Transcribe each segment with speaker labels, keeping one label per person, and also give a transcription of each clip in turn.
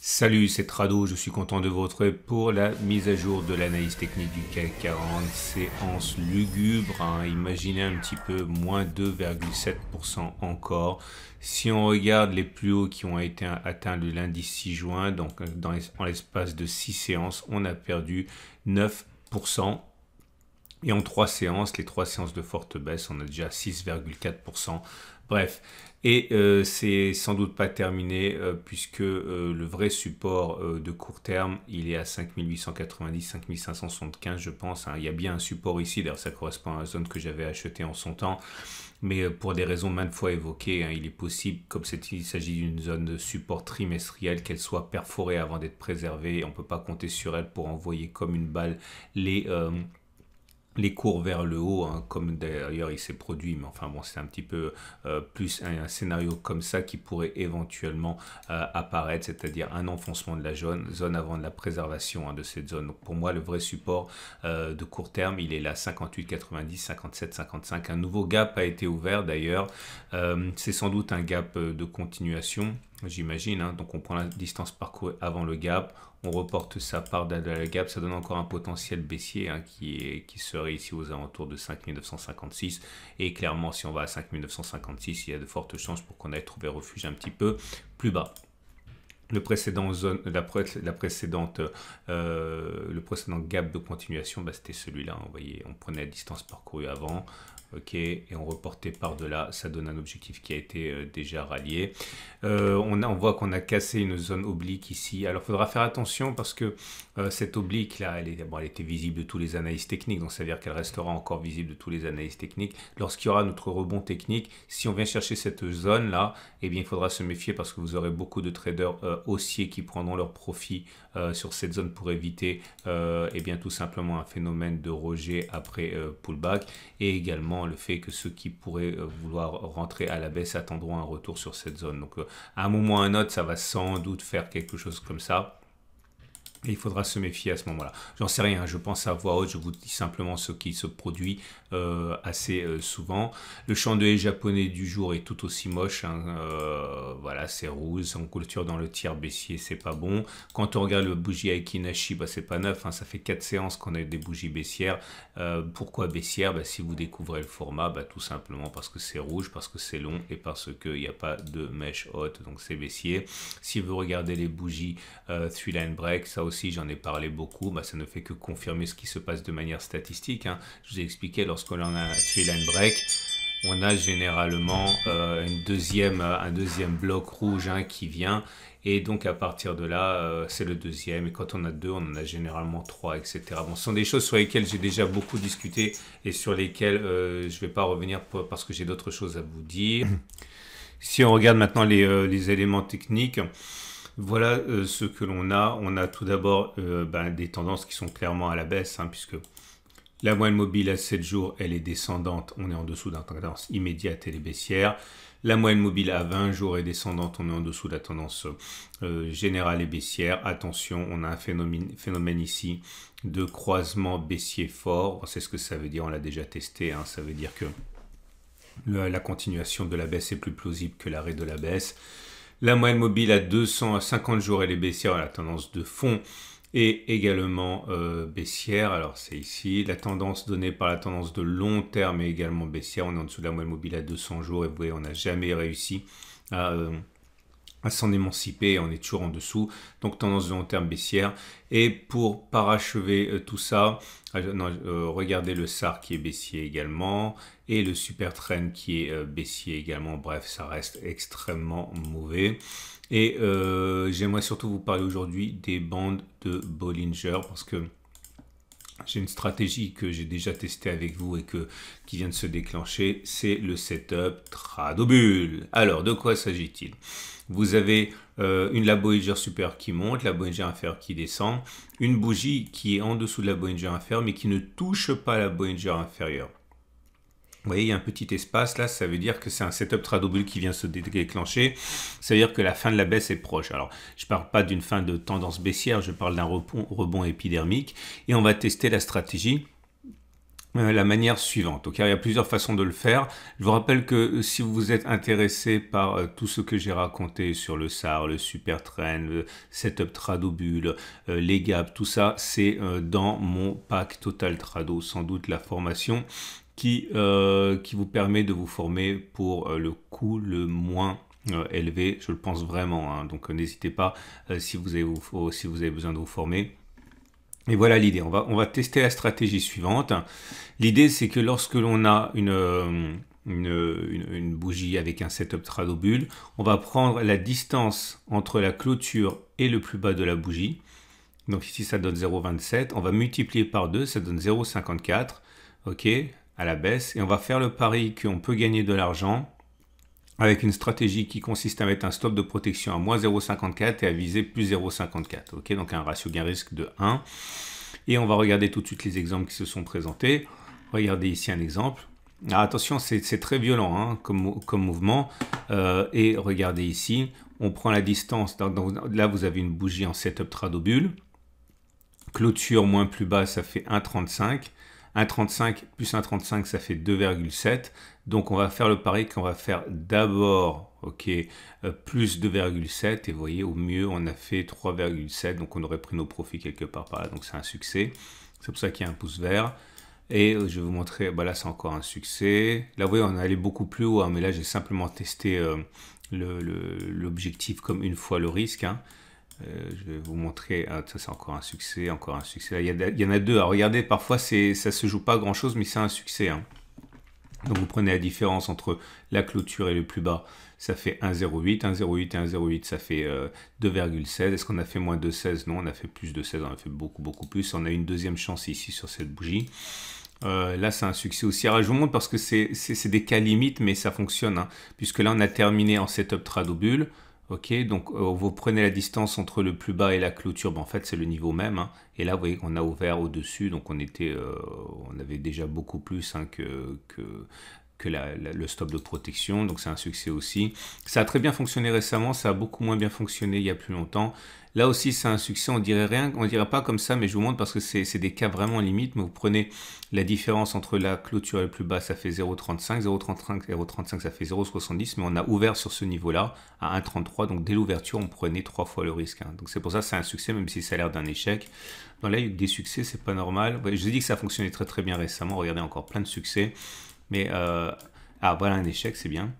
Speaker 1: Salut, c'est Trado, je suis content de vous retrouver pour la mise à jour de l'analyse technique du CAC 40, séance lugubre, hein. imaginez un petit peu, moins 2,7% encore. Si on regarde les plus hauts qui ont été atteints le lundi 6 juin, donc euh, dans, en l'espace de 6 séances, on a perdu 9%. Et en 3 séances, les 3 séances de forte baisse, on a déjà 6,4%. Bref, et euh, c'est sans doute pas terminé euh, puisque euh, le vrai support de court terme, il est à 5890, 5575 je pense. Hein. Il y a bien un support ici, d'ailleurs ça correspond à la zone que j'avais achetée en son temps. Mais pour des raisons maintes fois évoquées, hein, il est possible, comme il s'agit d'une zone de support trimestriel, qu'elle soit perforée avant d'être préservée. On ne peut pas compter sur elle pour envoyer comme une balle les les cours vers le haut, hein, comme d'ailleurs il s'est produit, mais enfin bon, c'est un petit peu euh, plus un, scénario comme ça qui pourrait éventuellement euh, apparaître, c'est-à-dire un enfoncement de la zone, zone avant de la préservation hein, de cette zone. pour moi, le vrai support euh, de court terme, il est là 58, 90, 57, 55. Un nouveau gap a été ouvert d'ailleurs. c'est sans doute un gap de continuation j'imagine. Hein. Donc on prend la distance parcourue avant le gap, on reporte ça par la gap, ça donne encore un potentiel baissier hein, qui, qui serait ici aux alentours de 5956. Et clairement, si on va à 5956, il y a de fortes chances pour qu'on aille trouver refuge un petit peu plus bas le précédent zone, la, précédente, euh, le précédent gap de continuation, bah, c'était celui-là. Hein, voyez, on prenait la distance parcourue avant, ok, et on reportait par-delà. Ça donne un objectif qui a été euh, déjà rallié. Euh, on, a, voit qu'on a cassé une zone oblique ici. Alors, il faudra faire attention parce que cette oblique là, elle, est, elle était visible de tous les analyses techniques, donc ça veut dire qu'elle restera encore visible de tous les analyses techniques. Lorsqu'il y aura notre rebond technique, si on vient chercher cette zone là, eh bien, il faudra se méfier parce que vous aurez beaucoup de traders euh, haussiers qui prendront leur profit euh, sur cette zone pour éviter et euh, eh bien, tout simplement un phénomène de rejet après pullback et également le fait que ceux qui pourraient vouloir rentrer à la baisse attendront un retour sur cette zone. Donc à un moment ou à un autre, ça va sans doute faire quelque chose comme ça il faudra se méfier à ce moment-là. J'en sais rien, je pense à voix haute, je vous dis simplement ce qui se produit euh, assez euh, souvent. Le champ de haie japonais du jour est tout aussi moche. Hein, euh, voilà, c'est rouge, en culture dans le tiers baissier, c'est pas bon. Quand on regarde le bougie Aikinashi, bah, c'est pas neuf. Hein, ça fait 4 séances qu'on a des bougies baissières. pourquoi baissière bah, Si vous découvrez le format, bah, tout simplement parce que c'est rouge, parce que c'est long et parce qu'il n'y a pas de mèche haute, donc c'est baissier. Si vous regardez les bougies Three Line Break, ça j'en ai parlé beaucoup, bah, ça ne fait que confirmer ce qui se passe de manière statistique. Hein. Je vous ai expliqué, lorsqu'on a tué line break, on a généralement euh, une deuxième, euh, un deuxième bloc rouge hein, qui vient. Et donc à partir de là, euh, c'est le deuxième. Et quand on a deux, on en a généralement trois, etc. ce sont des choses sur lesquelles j'ai déjà beaucoup discuté et sur lesquelles je ne vais pas revenir parce que j'ai d'autres choses à vous dire. Si on regarde maintenant les éléments techniques, voilà euh, ce que l'on a. On a tout d'abord euh, ben, des tendances qui sont clairement à la baisse, hein, puisque la moyenne mobile à 7 jours, elle est descendante. On est en dessous d'une tendance immédiate, et baissière. La moyenne mobile à 20 jours est descendante, on est en dessous de la tendance euh, générale et baissière. Attention, on a un phénomène, ici de croisement baissier fort. C'est ce que ça veut dire, on l'a déjà testé. Hein. Ça veut dire que la continuation de la baisse est plus plausible que l'arrêt de la baisse. La moyenne mobile à 200 à 50 jours, elle est baissière la tendance de fond est également euh, baissière. Alors c'est ici la tendance donnée par la tendance de long terme est également baissière. On est en dessous de la moyenne mobile à 200 jours et vous voyez on n'a jamais réussi à euh, à s'en émanciper, on est toujours en dessous, donc tendance long de terme baissière. Et pour parachever euh, tout ça, euh, euh, regardez le SAR qui est baissier également, et le super trend qui est baissier également, bref, ça reste extrêmement mauvais. Et j'aimerais surtout vous parler aujourd'hui des bandes de Bollinger, parce que j'ai une stratégie que j'ai déjà testée avec vous et que, qui vient de se déclencher, c'est le setup Tradobull. Alors, de quoi s'agit-il vous avez euh, une la Bollinger supérieure qui monte, la Bollinger inférieure qui descend, une bougie qui est en dessous de la Bollinger inférieure mais qui ne touche pas la Bollinger inférieure. Vous voyez, il y a un petit espace là, ça veut dire que c'est un setup tradouble qui vient se déclencher. Ça veut dire que la fin de la baisse est proche. Alors, je ne parle pas d'une fin de tendance baissière, je parle d'un rebond épidermique. Et on va tester la stratégie euh, la manière suivante. il y a plusieurs façons de le faire. Je vous rappelle que si vous êtes intéressé par euh, tout ce que j'ai raconté sur le SAR, le super Train, le Setup Tradobule, euh, les gaps, tout ça, c'est dans mon pack Total Trado, sans doute la formation qui, qui vous permet de vous former pour le coût le moins élevé, je le pense vraiment. Hein. Donc n'hésitez pas si vous avez besoin de vous former mais voilà l'idée, on va, on va tester la stratégie suivante. L'idée c'est que lorsque l'on a une, euh, une, bougie avec un setup tradobule, on va prendre la distance entre la clôture et le plus bas de la bougie. Donc ici ça donne 0,27, on va multiplier par 2, ça donne 0,54, ok, à la baisse, et on va faire le pari qu'on peut gagner de l'argent avec une stratégie qui consiste à mettre un stop de protection à moins 0,54 et à viser plus 0,54. donc un ratio gain-risque de 1. Et on va regarder tout de suite les exemples qui se sont présentés. Regardez ici un exemple. Ah, attention, c'est très violent hein, comme, mouvement. Euh, et regardez ici, on prend la distance. là, vous avez une bougie en setup tradobule. Clôture moins plus bas, ça fait 1,35. 1,35 plus 1,35, ça fait 2,7. Donc on va faire le pari qu'on va faire d'abord ok, euh, plus 2,7. Et vous voyez, au mieux, on a fait 3,7. Donc on aurait pris nos profits quelque part par là. Donc c'est un succès. C'est pour ça qu'il y a un pouce vert. Et je vais vous montrer, bah là c'est encore un succès. Là vous voyez on est allé beaucoup plus haut, hein. mais là j'ai simplement testé euh, l'objectif comme une fois le risque. Hein. Euh, je vais vous montrer. Ah, ça, c'est encore un succès, encore un succès. Il y, en a deux. Alors, regardez, parfois, c'est, ça se joue pas grand-chose, mais c'est un succès. Hein. Donc, vous prenez la différence entre la clôture et le plus bas. Ça fait 1,08. 1,08 et 1,08, ça fait 2,16. Euh, Est-ce qu'on a fait moins de 16 Non, on a fait plus de 16. On a fait beaucoup, beaucoup plus. On a une deuxième chance ici sur cette bougie. Euh, là, c'est un succès aussi. Alors, je vous montre parce que c'est, des cas limites, mais ça fonctionne. Hein, puisque là, on a terminé en setup trad Ok, donc euh, vous prenez la distance entre le plus bas et la clôture, ben, en fait c'est le niveau même. Hein. Et là, vous voyez, qu'on a ouvert au-dessus, donc on était, euh, on avait déjà beaucoup plus hein, que, que que le stop de protection, donc c'est un succès aussi. Ça a très bien fonctionné récemment, ça a beaucoup moins bien fonctionné il y a plus longtemps. Là aussi, c'est un succès, on dirait rien, on dirait pas comme ça, mais je vous montre parce que c'est des cas vraiment limites. Mais vous prenez la différence entre la clôture la plus basse, ça fait 0,35, 0,35, 0,35, ça fait 0,70, mais on a ouvert sur ce niveau-là à 1,33, donc dès l'ouverture, on prenait trois fois le risque. Hein. Donc c'est pour ça que c'est un succès, même si ça a l'air d'un échec. Dans là, il y a eu des succès, c'est pas normal. Je vous ai dit que ça fonctionnait très très bien récemment, regardez encore plein de succès. Mais euh, ah, voilà un échec, c'est bien.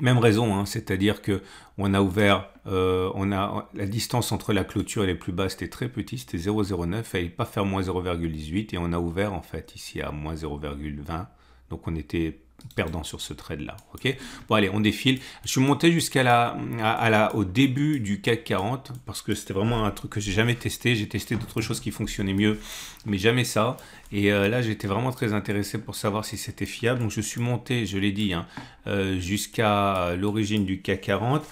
Speaker 1: Même raison, hein, c'est-à-dire que on a ouvert, euh, on a la distance entre la clôture et les plus bas, c'était très petit, c'était 0,09, fallait pas faire moins 0,18 et on a ouvert en fait ici à moins 0,20, donc on était perdant sur ce trade là. Ok. Bon allez, on défile. Je suis monté jusqu'à la, à, la, au début du CAC 40 parce que c'était vraiment un truc que j'ai jamais testé. J'ai testé d'autres choses qui fonctionnaient mieux, mais jamais ça. Et euh, là, j'étais vraiment très intéressé pour savoir si c'était fiable. Donc je suis monté, je l'ai dit, hein, euh, jusqu'à l'origine du CAC 40.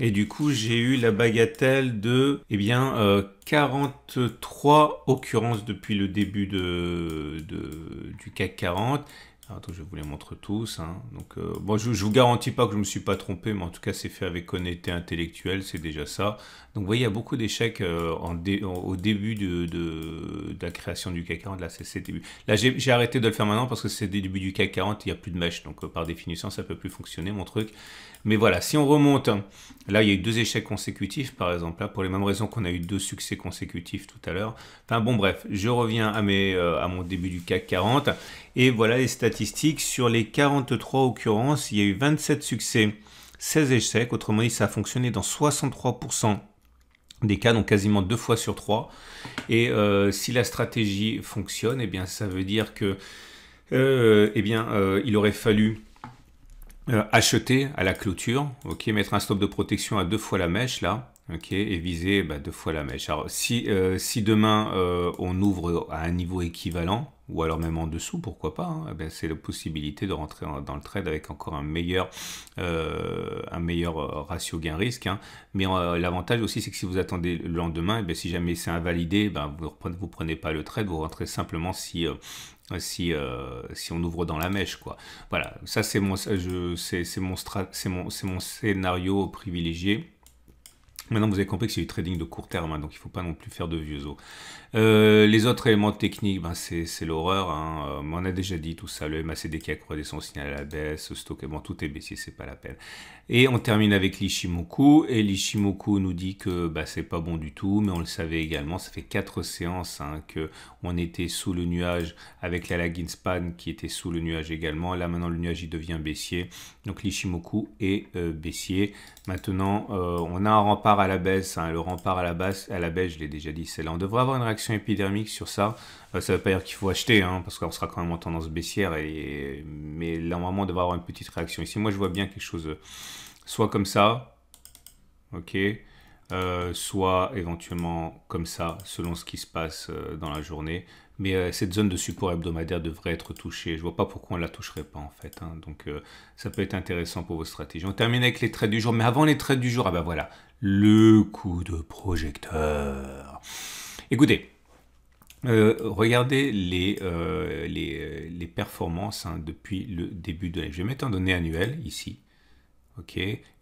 Speaker 1: Et du coup, j'ai eu la bagatelle de eh bien, 43 euh, occurrences depuis le début de, du CAC 40 je vous les montre tous. Hein. Donc, euh, bon, je, vous garantis pas que je me suis pas trompé, mais en tout cas, c'est fait avec honnêteté intellectuelle, c'est déjà ça. Donc vous voyez, il y a beaucoup d'échecs euh, au début de, la création du CAC 40. Là, c'est ses début. Là, j'ai arrêté de le faire maintenant parce que c'est le début du CAC 40, il n'y a plus de mèche. Donc euh, par définition, ça ne peut plus fonctionner, mon truc. Mais voilà, si on remonte, hein, là, il y a eu deux échecs consécutifs, par exemple, là, pour les mêmes raisons qu'on a eu deux succès consécutifs tout à l'heure. Enfin bon, bref, je reviens à, mes, euh, à mon début du CAC 40. Et voilà les statistiques. Sur les 43 occurrences, il y a eu 27 succès, 16 échecs. Autrement dit, ça a fonctionné dans 63% des cas, donc quasiment deux fois sur trois. Et euh, si la stratégie fonctionne, eh bien, ça veut dire que, euh, eh bien, euh, il aurait fallu acheter à la clôture, ok, mettre un stop de protection à deux fois la mèche là, ok, et viser bah, deux fois la mèche. Alors si demain on ouvre à un niveau équivalent, ou alors même en dessous, pourquoi pas, hein. eh ben, c'est la possibilité de rentrer dans le trade avec encore un meilleur, euh, un meilleur euh, ratio gain-risque. Hein. Mais euh, l'avantage aussi, c'est que si vous attendez le lendemain, eh ben, si jamais c'est invalidé, ben, vous ne vous prenez pas le trade, vous rentrez simplement si... si, on ouvre dans la mèche quoi voilà ça c'est mon c'est mon c'est mon, mon scénario privilégié maintenant vous avez compris que c'est du trading de court terme hein, donc il faut pas non plus faire de vieux os euh, les autres éléments techniques, ben, c'est l'horreur. Hein. Euh, on a déjà dit tout ça. Le MACD qui a croisé son signal à la baisse, stock, tout est baissier, c'est pas la peine. Et on termine avec l'Ishimoku. Et l'Ishimoku nous dit que bah, c'est pas bon du tout, mais on le savait également. Ça fait quatre séances hein, que on était sous le nuage avec la lagging span qui était sous le nuage également. Là maintenant le nuage il devient baissier. Donc l'Ishimoku est euh, baissier. Maintenant on a un rempart à la baisse. Hein. Le rempart à la baisse, à la baisse, je l'ai déjà dit, c'est là. On devrait avoir une réaction épidermique sur ça. Euh, ça ne veut pas dire qu'il faut acheter, hein, parce qu'on sera quand même en tendance baissière, et, mais là, normalement, on devrait avoir une petite réaction. Ici, moi, je vois bien quelque chose, euh, soit comme ça, ok, euh, soit éventuellement comme ça, selon ce qui se passe dans la journée. Mais cette zone de support hebdomadaire devrait être touchée. Je vois pas pourquoi on la toucherait pas en fait. Hein. Donc ça peut être intéressant pour vos stratégies. On termine avec les traits du jour. Mais avant les traits du jour, ah ben voilà, le coup de projecteur. Écoutez, euh, regardez euh, les, les, performances hein, depuis le début de l'année. Je vais mettre en données annuelles ici.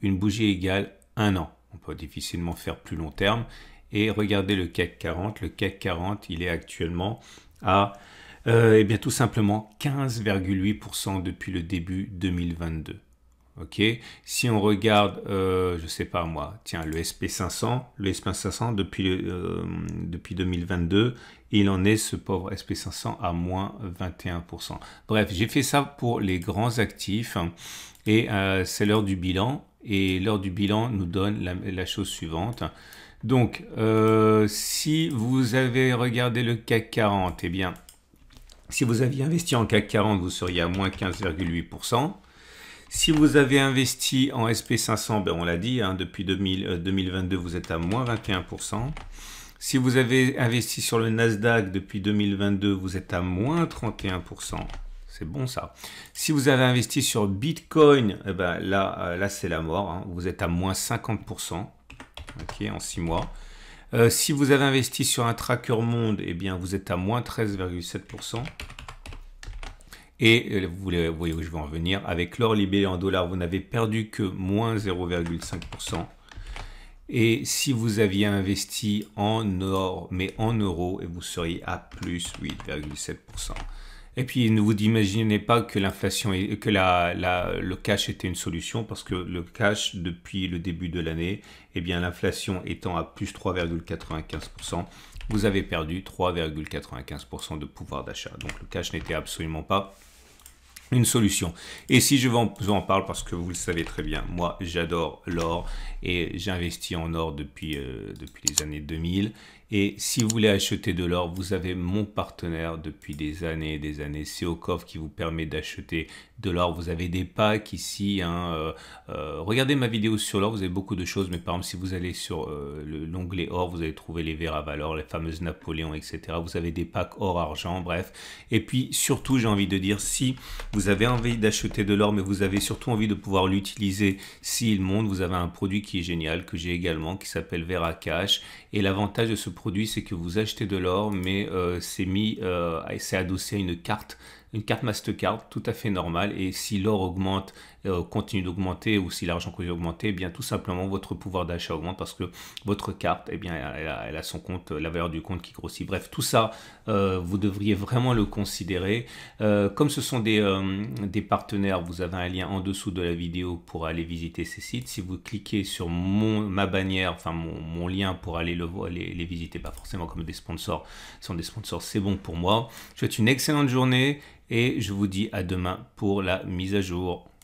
Speaker 1: Une bougie égale un an. On peut difficilement faire plus long terme. Et regardez le CAC 40. Le CAC 40, il est actuellement à euh, eh bien, tout simplement 15,8% depuis le début 2022. Ok, si on regarde, euh, je sais pas moi, tiens, le SP500, le SP500 depuis, 2022, euh, il en est ce pauvre SP500 à moins 21%. Bref, j'ai fait ça pour les grands actifs hein, et euh, c'est l'heure du bilan. Et l'heure du bilan nous donne la, la chose suivante. Donc, si vous avez regardé le CAC 40, eh bien, si vous aviez investi en CAC 40, vous seriez à moins 15,8%. Si vous avez investi en SP500, ben, on l'a dit, hein, depuis 2022, euh, vous êtes à moins 21%. Si vous avez investi sur le Nasdaq depuis 2022, vous êtes à moins 31%. C'est bon ça. Si vous avez investi sur Bitcoin, eh ben là, euh, là c'est la mort. Hein. Vous êtes à moins 50% en 6 mois. Euh, si vous avez investi sur un tracker monde, eh bien, vous êtes à moins 13,7%. Et euh, vous voyez où je vais en revenir. Avec l'or libellé en dollars, vous n'avez perdu que moins 0,5%. Et si vous aviez investi en or, mais en euros, et vous seriez à plus 8,7%. Et puis, ne vous imaginez pas que l'inflation que le cash était une solution parce que le cash, depuis le début de l'année, eh bien, l'inflation étant à plus 3,95%, vous avez perdu 3,95% de pouvoir d'achat. Donc, le cash n'était absolument pas une solution. Et si je vous en parle, parce que vous le savez très bien, moi j'adore l'or et j'investis en or depuis, euh, depuis les années 2000 et si vous voulez acheter de l'or, vous avez mon partenaire depuis des années et des années, c'est coffre qui vous permet d'acheter de l'or. Vous avez des packs ici. Hein, euh, euh, regardez ma vidéo sur l'or, vous avez beaucoup de choses. Mais par exemple, si vous allez sur euh, l'onglet or, vous allez trouver les verres à valeur, les fameuses Napoléon, etc. Vous avez des packs or-argent, bref. Et puis surtout, j'ai envie de dire, si vous avez envie d'acheter de l'or, mais vous avez surtout envie de pouvoir l'utiliser s'il monte, vous avez un produit qui est génial, que j'ai également, qui s'appelle Vera Cash. Et l'avantage de ce produit, c'est que vous achetez de l'or, mais euh, c'est mis, euh, c'est adossé à une carte, une carte Mastercard, tout à fait normale. Et si l'or augmente euh, continue d'augmenter ou si l'argent continue d'augmenter, eh bien tout simplement votre pouvoir d'achat augmente parce que votre carte, et eh bien, elle a, son compte, euh, la valeur du compte qui grossit. Bref, tout ça, euh, vous devriez vraiment le considérer. comme ce sont des, partenaires, vous avez un lien en dessous de la vidéo pour aller visiter ces sites. Si vous cliquez sur mon, ma bannière, enfin mon, lien pour aller les, les visiter, pas forcément comme des sponsors, sont des sponsors, c'est bon pour moi. Je vous souhaite une excellente journée et je vous dis à demain pour la mise à jour.